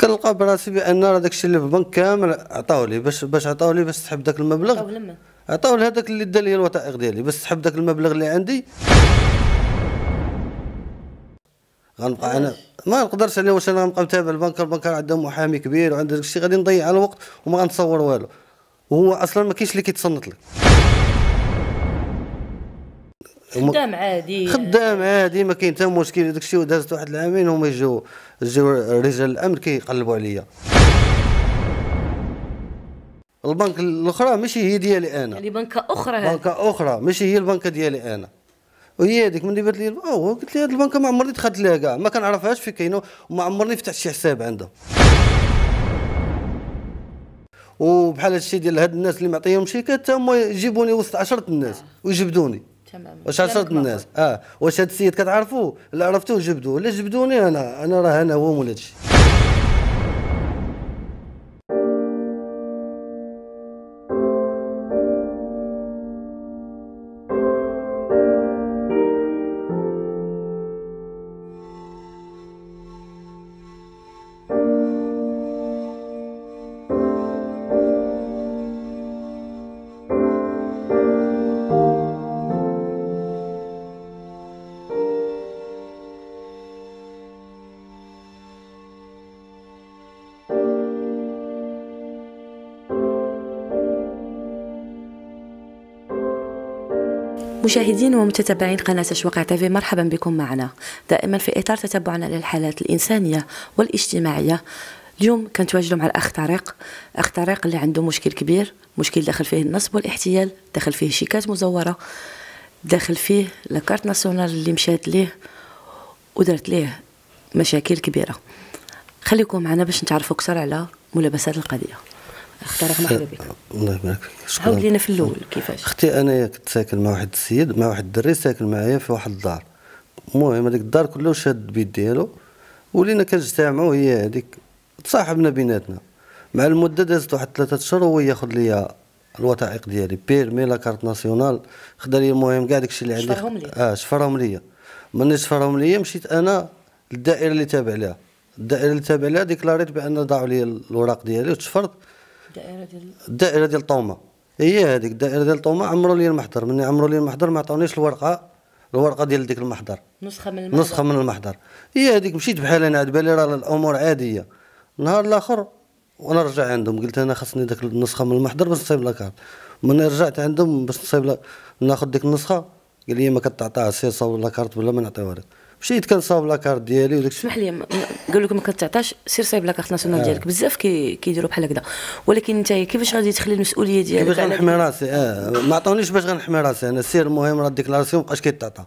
كنلقى براسي بان راه داكشي اللي في البنك كامل عطاو لي باش باش عطاو لي باش تحب داك المبلغ عطاو هذاك اللي دا لي الوثائق ديالي باش تحب داك المبلغ اللي عندي غنبقى انا ما نقدرش انا واش انا غنبقى متابع البنك البنك عندهم محامي كبير وعنده داكشي غادي نضيع الوقت وما غنصور والو وهو اصلا ما كاينش اللي كيتصنت لك خدام عادي خدام عادي ما كاين حتى مشكل داك الشيء دازت واحد العامين هما يجيو يجيو رجال الامن كيقلبوا عليا البنك الاخرى ماشي هي ديالي انا يعني بنكه اخرى بنكه اخرى ماشي هي البنكه ديالي انا وهي هذيك من اللي بات لي او قلت لي هذه البنكه ما عمرني دخلت لها كاع ما كنعرفهاش في كاينه وما عمرني فتحت شي حساب عندها وبحال هادشي ديال هاد الناس اللي معطيهم شيكات حتى هما يجيبوني وسط عشرة الناس ويجبدوني تمام واش عرفت الناس اه واش هاد السيد كتعرفوه لا عرفتوه جبدوه لا جبدوني انا انا راه انا هو ولادشي مشاهدين ومتتبعين قناة أشواق تيفي مرحبا بكم معنا دائما في إطار تتبعنا للحالات الإنسانية والاجتماعية اليوم كنتواجدوا مع الأخ طارق أخ طارق اللي عنده مشكل كبير مشكل داخل فيه النصب والاحتيال داخل فيه شيكات مزورة داخل فيه لاكارت ناسيونال اللي مشات ليه ودرت ليه مشاكل كبيرة خليكم معنا باش نتعرفوا أكثر على ملابسات القضية اختي مرحبا بك الله يبارك فيك شكرا عاود لينا في الاول كيفاش اختي انايا كنت ساكن مع واحد السيد مع واحد الدري ساكن معايا في واحد الدار المهم هذيك الدار كله شاد بيد ديالو ولينا كنجتمعوا هي هذيك تصاحبنا بيناتنا مع المده دازت واحد ثلاثة اشهر هو ياخذ ليا الوثائق ديالي بيرمي لا كارت ناسيونال خدا لي المهم كاع داكشي اللي عندي شفرهم لي اه شفرهم ليا ملي شفرهم ليا مشيت انا للدائره اللي تابع لها الدائره اللي تابع لها ديكلاريت بان ضاعوا لي الوراق ديالي وتشفرت الدائره ديال الدائره ديال طوما إيه، هي هذيك الدائره ديال طوما عمروا لي المحضر مني عمروا لي المحضر ما عطاونيش الورقه الورقه ديال ديك المحضر نسخه من المحضر نسخه من المحضر هي إيه، هذيك مشيت بحال انا عاد بالي راه الامور عاديه نهار الاخر وانا رجع عندهم قلت انا خاصني ديك النسخه من المحضر باش نصيب لاكارت من رجعت عندهم باش نصيب ناخذ ديك النسخه قال لي ما كتعطاها صور لاكارت ولا ما نعطيوها لك مشيت كنصاوب لاكارت ديالي وداك اسمح لي قال لك ما كتعطاش سير صايب لاكارت ناسيونال آه. ديالك بزاف كيديروا بحال هكذا ولكن انت كيفاش غادي تخلي المسؤوليه ديالك كيفاش غنحمي راسي اه ما عطونيش باش غنحمي راسي انا سير المهم راه ما مابقاش كيتعطى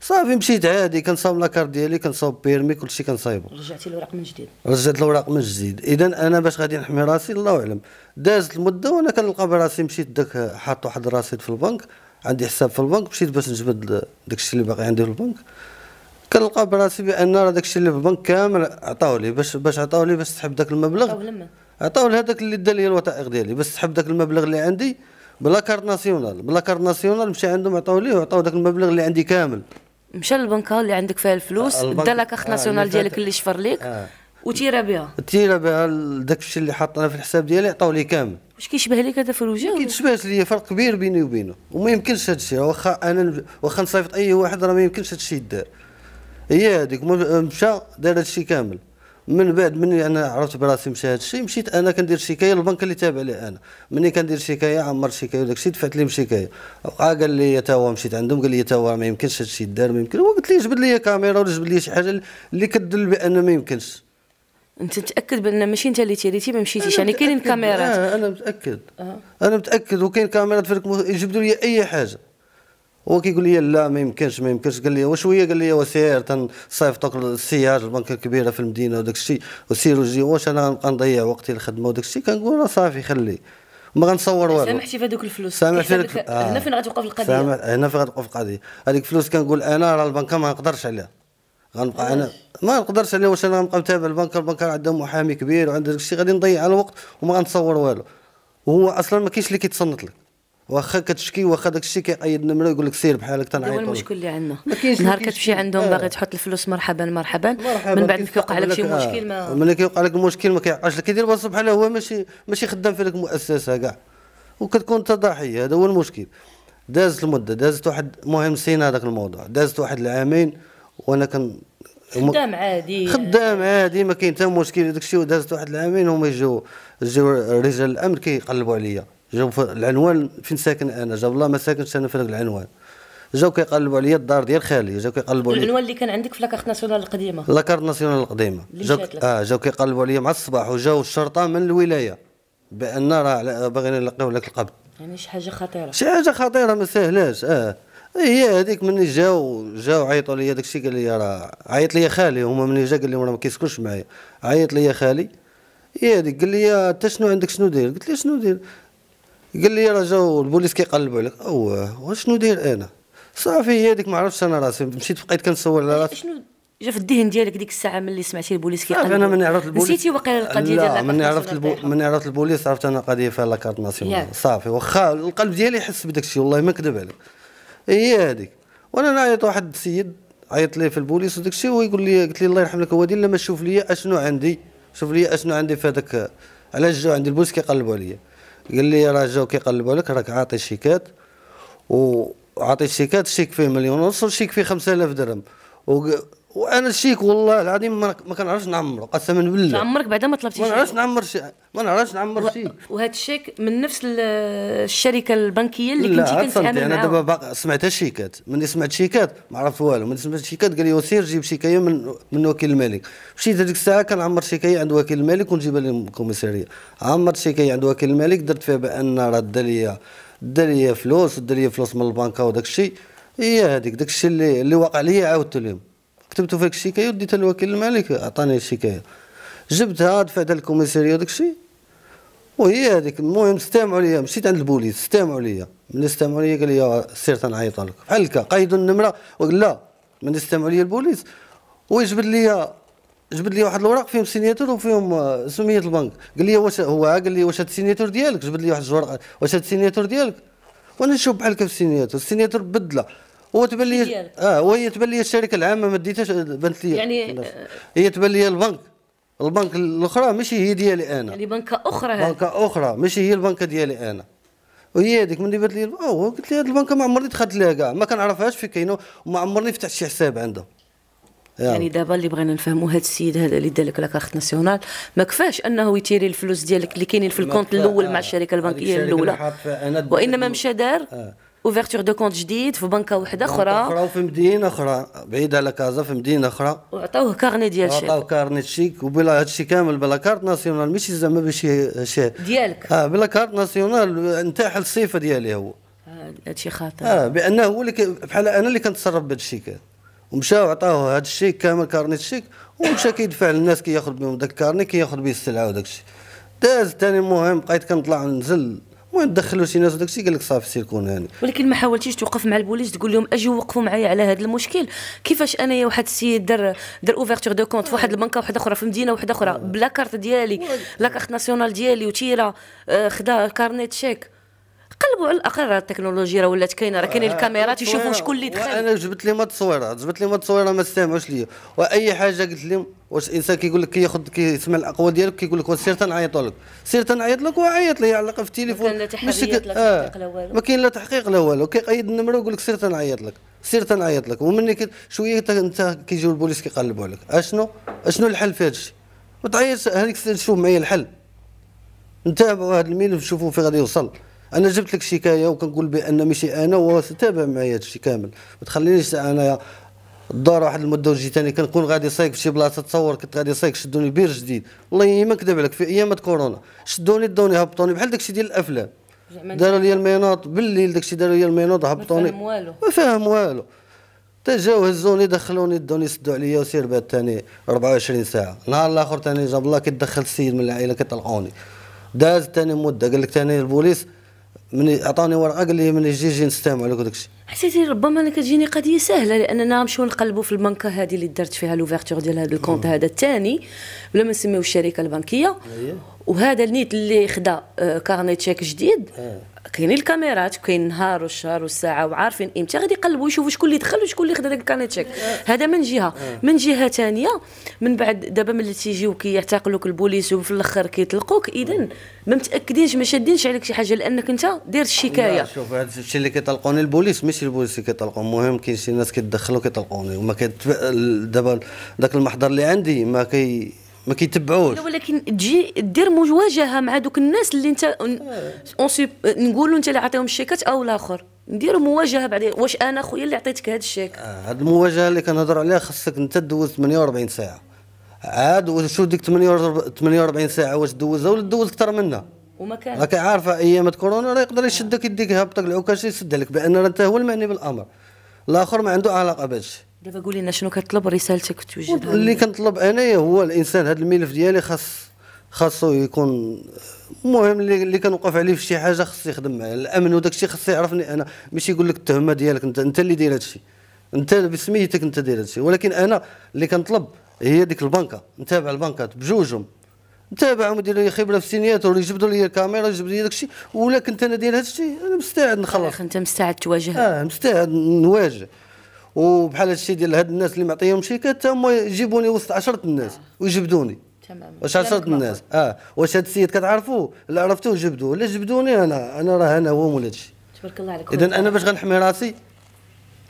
صافي مشيت عادي كنصاوب لاكارت ديالي كنصاوب بيرمي كلشي كنصايبو رجعتي الاوراق من جديد رجعت الاوراق من جديد اذا انا باش غادي نحمي راسي الله اعلم دازت المده وانا كنلقى براسي مشيت داك حاط واحد الرصيد في البنك عندي حساب في البنك مشيت باش نجبد داكشي اللي باقي عندي في البنك كنلقى براسي بان راه داكشي اللي في البنك كامل عطاو لي باش باش عطاو لي باش تحب داك المبلغ عطاو هذاك اللي دار لي الوثائق ديالي باش تحب داك المبلغ اللي عندي بلا كارت ناسيونال بلا كارت ناسيونال مشى عندهم عطاو ليه وعطاو داك المبلغ اللي عندي كامل مشى للبنكه اللي عندك فيها الفلوس آه، دا لا كارت آه، ناسيونال ديالك اللي شفر ليك آه. وتيرا بها تيرا بها داك الشيء اللي حاط انا في الحساب ديالي عطاو لي كامل واش كيشبه لك هذا في الوجه ما كيتشبهش ليا فرق كبير بيني وبينه وما يمكنش هذا الشيء واخا انا واخا نصيفط اي واحد راه ما يمكنش هذا الشيء يدار هي هذيك مشى دار هادشي كامل من بعد مني انا عرفت براسي مشى هادشي مشيت انا كندير شكايه للبنك اللي تابع لي انا مني كندير شكايه عمر شكايه وداك الشيء دفعت لهم شكايه قال لي تا هو مشيت عندهم قال لي تا هو ما يمكنش هادشي دار ما يمكن قلت لي جبد لي كاميرا ولا جبد لي شي حاجه اللي كدل بان ما يمكنش انت متاكد بان ماشي انت اللي تيريتي ما مشيتيش يعني كاينين كاميرات آه انا متاكد آه. انا متاكد وكاين كاميرات في يجبدوا لي اي حاجه هو كيقول لي لا ما يمكنش ما يمكنش قال لي وشويه قال لي وسير تنصيفطوك السياج البنكه الكبيره في المدينه وداك الشيء وسير وجي واش انا غنبقى نضيع وقتي للخدمه وداك الشيء كنقول راه صافي خلي ما غنصور والو سامحتي في هذوك الفلوس سامحتي آه. هنا فين غتوقف القضيه هنا فين غتوقف القضيه هذيك الفلوس كنقول انا راه البنكه ما نقدرش عليها غنبقى انا ما نقدرش عليها واش انا غنبقى متابع البنك راه عندها محامي كبير وعندها داك الشيء غادي نضيع الوقت وما غنصور والو وهو اصلا ما كاينش اللي كيتصنت لك واخا كتشكي واخا داك الشيء كيقيد النمره يقول لك سير بحالك تنعيط هو المشكل اللي عندنا نهار كتمشي عندهم آه. باغي تحط الفلوس مرحبا مرحبا, مرحبا من بعد كيوقع لك شي مشكل ما آه. ملي كيوقع لك مشكل ما كيعرفش لك كيدير بصح بحال هو ماشي ماشي خدام في ديك المؤسسه كاع وكتكون انت ضحيه هذا هو المشكل دازت المده دازت واحد مهم سينا هذاك الموضوع دازت واحد العامين وانا كان خدام عادي خدام عادي ما كاين حتى مشكل داك الشيء ودازت واحد العامين هما يجيو يجيو رجال الامن كيقلبوا عليا جاو العنوان فين ساكن انا جاب الله ما ساكنش انا في هذاك العنوان جاو كيقلبوا عليا الدار ديال خالي جاو كيقلبوا عليا العنوان اللي كان عندك في لاكارت ناسيونال القديمه لاكارت ناسيونال القديمه جاو اه جاو كيقلبوا عليا مع الصباح وجاو الشرطه من الولايه بان راه باغيين نلقيو لك القبض يعني شي حاجه خطيره شي حاجه خطيره ما ساهلاش اه إيه، هي هذيك مني جاو جاو عيطوا لي داك الشيء قال لي راه عيط لي خالي هما مني جا قال لي راه ما كيسكنش معايا عيط لي خالي هي هذيك قال لي انت شنو عندك شنو داير قلت له شنو داير قال لي راه جاو البوليس كيقلبوا عليك اوه وشنو داير انا صافي هي هذيك ما عرفتش انا راسي مشيت بقيت كنصور على راسي شنو جا في الذهن ديالك ديك الساعه ملي سمعتي البوليس كيقلبوا انا من عرفت البوليس نسيتي واقيلا القضيه ديال لا من عرفت البو... من عرفت البوليس عرفت انا قضيه فيها لاكارت ناسيونال صافي واخا القلب ديالي يحس بداك الشيء والله ما كذب عليك هي هذيك وانا نعيط واحد السيد عيط ليه في البوليس وداك الشيء ويقول لي قلت لي الله يرحم لك الوالدين لما شوف لي اشنو عندي شوف لي اشنو عندي في هذاك علاش عندي البوليس كيقلبوا عليا قال لي راه جاو كيقلبوا عليك راك عاطي شيكات وعاطي شيكات شيك فيه مليون ونص وشيك فيه 5000 درهم وانا الشيك والله العظيم ما, ما كنعرفش نعمر قسما بالله عمرك بعدا ما طلبتيش ما نعرفش نعمر شي ما نعرفش نعمر و... شيك وهذا الشيك من نفس الشركه البنكيه اللي كنتي كنتعامل معاها انا دابا سمعت شيكات ملي سمعت شيكات ما عرفت والو ملي سمعت شيكات قال لي وسير جيب شيكايه من من وكيل الملك مشيت هذيك الساعه كنعمر شيكايه عند وكيل الملك ونجيبها للكوميساريه عمرت شيكايه عند وكيل الملك درت فيها بان راه دا ليا دا ليا فلوس دا ليا فلوس من البنكه وداك الشيء هي هذيك داك الشيء اللي اللي وقع لي عاودت لهم كتبت فيك الشكايه وديتها للوكيل الملك اعطاني الشكايه جبتها دفعتها للكوميساريه وداك الشيء وهي هذيك المهم استمعوا ليا مشيت عند البوليس استمعوا ليا ملي استمعوا ليا قال لي آه، سير تنعيط لك بحال هكا قيدوا النمره وقال لا ملي استمعوا ليا البوليس ويجبد ليا جبد لي واحد الوراق فيهم سينياتور وفيهم آه، سميه البنك قال لي واش هو قال لي واش هاد السينياتور ديالك جبد لي واحد الورقه واش هاد السينياتور ديالك وانا نشوف بحال هكا في السينياتور السينياتور بدله وتبان لي اه وهي تبان لي الشركه العامه ما ديتهاش آه، بانت لي يعني آه، هي تبان لي البنك البنك الاخرى ماشي هي ديالي انا يعني بنكه اخرى بنكه اخرى ماشي هي البنكه ديالي انا وهي هذيك ملي بات لي اه قلت لي هذه البنكه ما عمرني دخلت لها كاع ما كنعرفهاش في كاينه وما عمرني فتحت شي حساب عندها يعني, يعني دابا اللي بغينا نفهموا هذا السيد هذا اللي دار لك لاكارت ناسيونال ما كفاش انه يتيري الفلوس ديالك اللي كاينين في الكونت الاول مع آه. الشركه البنكيه الاولى وانما مشى دار آه. اوفرتور دو كونت جديد في بنكه واحده اخرى اخرى وفي مدينه اخرى بعيد على كازا في مدينه اخرى وعطوه كارني ديال شيك عطاوه كارني شيك وبلا هادشي كامل بلا كارت ناسيونال ماشي زعما باش شي ديالك اه بلا كارت ناسيونال نتاح الصفه ديالي هو آه، هادشي آه خاطر اه بانه هو اللي بحال انا اللي كنتصرف بهاد الشيء ومشى وعطاه هاد الشيك كامل كارني الشيك ومشى كيدفع للناس كياخذ بهم داك الكارني كياخذ به السلعه وداك الشيء داز ثاني المهم بقيت كنطلع ننزل المهم دخلوا شي ناس وداكشي قال لك صافي سير كون هاني ولكن ما حاولتيش توقف مع البوليس تقول لهم اجيو وقفوا معايا على هذا المشكل كيفاش انايا واحد السيد دار دار اوفرتور دو كونت في واحد البنكه واحده اخرى في مدينه واحده اخرى بلا كارت ديالي لا كارت ناسيونال ديالي وتيره آه، خدا كارنيت شيك قلبوا على الاقل راه التكنولوجيا راه ولات كاينه راه كاينين آه، الكاميرات يشوفوا آه، شكون اللي آه، دخل انا جبت لهم التصويره جبت لهم التصويره ما استمعوش ليا واي حاجه قلت لهم واش الانسان كيقول لك كياخذ كيسمع الاقوال ديالك كيقول لك سير تنعيطوا لك سير تنعيط لك وعيط لي علق في التليفون ما كاين لا تحقيق لا والو ما كاين لا تحقيق لا والو كيقيد النمره ويقول لك سير تنعيط لك سير تنعيط لك ومني كت... شويه انت كيجيو البوليس كيقلبوا عليك اشنو اشنو الحل في هذا الشيء ما تعيطش هذيك شوف معايا الحل نتابعوا هذا الملف نشوفوا فين غادي يوصل انا جبت لك شكايه وكنقول بان ماشي انا وتابع تابع معايا هادشي كامل ما تخلينيش انايا الدار واحد المده وجيت ثاني كنكون غادي صايك في شي بلاصه تصور كنت غادي صايك شدوني بير جديد الله ما كذب عليك في ايامات كورونا شدوني دوني هبطوني بحال داكشي ديال الافلام داروا لي المينوط بالليل داكشي داروا لي المينوط هبطوني ما فاهم والو تا جاو هزوني دخلوني دوني سدوا عليا وسير بعد ثاني 24 ساعه نهار الاخر ثاني جاب الله كيدخل السيد من العائله كيطلقوني داز ثاني مده قال لك ثاني البوليس من عطاني ورقه قال لي من يجي يجي نستمع على وداك الشيء حسيتي ربما انا كتجيني قضيه سهله لاننا نمشيو نقلبوا في البنكه هذه اللي درت فيها لوفيرتور ديال هذا الكونت نعم. هذا الثاني بلا ما نسميو الشركه البنكيه أيوة. وهذا النيت اللي خدا آه، كارني تشيك جديد آه. كاينين الكاميرات وكاين النهار والشهر والساعه وعارفين امتى غادي يقلبوا يشوفوا شكون اللي دخل وشكون اللي خدا داك الكانيتشيك هذا من جهه آه. من جهه ثانيه من بعد دابا ملي تيجيو كيعتقلوك البوليس وفي الاخر كيطلقوك اذا ما متاكدينش ما شادينش عليك شي حاجه لانك انت داير الشكايه شوف هذا الشيء اللي كيطلقوني البوليس ماشي البوليس اللي كيطلقوا المهم كاين شي ناس كيتدخلوا كيطلقوني وما دابا داك المحضر اللي عندي ما كي ما كيتبعوش ولكن تجي دير مواجهه مع دوك الناس اللي انت آه. نقولوا انت اللي عطيهم الشيكات او الاخر ندير مواجهه بعدين واش انا خويا اللي عطيتك هذا الشيك هذه آه المواجهه اللي كنهضر عليها خصك انت دوز 48 ساعه عاد وشو ديك 48 ساعه واش دوزها ولا دوز اكثر منها وما كان راك عارفه ايامات كورونا راه يقدر يشدك يديك هبطك العكاش يسد لك بان انت هو المعني بالامر الاخر ما عنده علاقه بهذا الشيء دابا قولي لنا شنو كتطلب رسالتك توجدها اللي كنطلب انايا هو الانسان هذا الملف ديالي خاص خاصو يكون المهم اللي, اللي كنوقف عليه في شي حاجه خاص يخدم معايا الامن وداك الشيء خاص يعرفني انا ماشي يقول لك التهمه ديالك انت انت اللي داير هذا الشيء انت بسميتك انت داير هذا الشيء ولكن انا اللي كنطلب هي ديك البنكه نتابع البنكات بجوجهم نتابعهم يديروا لي خبره في السينيات ولا يجبدوا لي الكاميرا يجبدوا لي الشيء ولا كنت انا داير هذا الشيء انا مستعد نخلص آه، انت مستعد تواجه اه مستعد نواجه وبحال هادشي ديال هاد الناس اللي معطيهم شيكات كات هما يجيبوني وسط 10 الناس ويجبدوني تمام واش عشرة الناس اه واش هاد السيد كتعرفو لا عرفتوه جبدوه لا جبدوني انا انا راه انا هو مول هادشي تبارك الله عليك اذا انا باش غنحمي راسي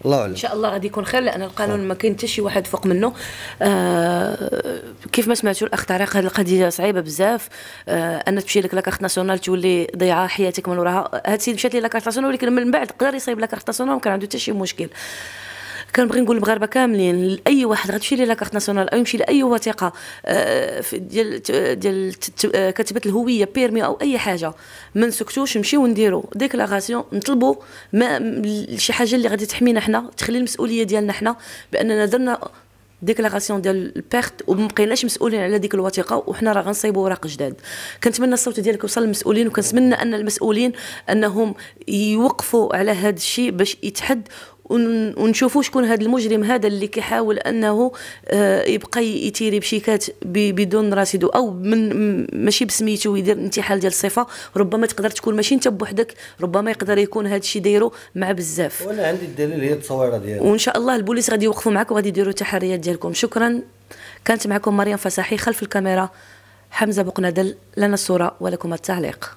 الله اعلم ان شاء الله غادي يكون خير لان القانون ما كاين حتى شي واحد فوق منه آه كيف ما سمعتوا الاخ طارق هذه القضيه صعيبه بزاف آه ان تمشي لك لاكارت ناسيونال تولي ضيعه حياتك من وراها هاد السيد مشات لي لاكارت ناسيونال ولكن من بعد قدر يصايب لاكارت ناسيونال ما كان عنده حتى شي مشكل كنبغي نقول المغاربه كاملين لاي واحد غتمشي لي لاكارت ناسيونال او يمشي لاي وثيقه آه، ديال ديال آه، كتبت الهويه بيرمي او اي حاجه ما نسكتوش نمشيو نديرو ديكلاراسيون نطلبوا شي حاجه اللي غادي تحمينا حنا تخلي المسؤوليه ديالنا حنا باننا درنا ديكلاراسيون ديال البيرت ومبقيناش مسؤولين على ديك الوثيقه وحنا راه غنصايبوا اوراق جداد كنتمنى الصوت ديالك يوصل للمسؤولين وكنتمنى ان المسؤولين انهم يوقفوا على هذا الشيء باش يتحد ونشوفوا شكون هذا المجرم هذا اللي كيحاول انه آه، يبقى يتيري بشيكات بدون رصيده او من ماشي بسميتو يدير انتحال ديال الصفه ربما تقدر تكون ماشي انت بوحدك ربما يقدر يكون هذا الشيء دايرو مع بزاف وانا عندي الدليل هي التصويره ديالك وان شاء الله البوليس غادي يوقفوا معك وغادي يديروا التحريات ديالكم شكرا كانت معكم مريم فصاحي خلف الكاميرا حمزه بقندل لنا الصوره ولكم التعليق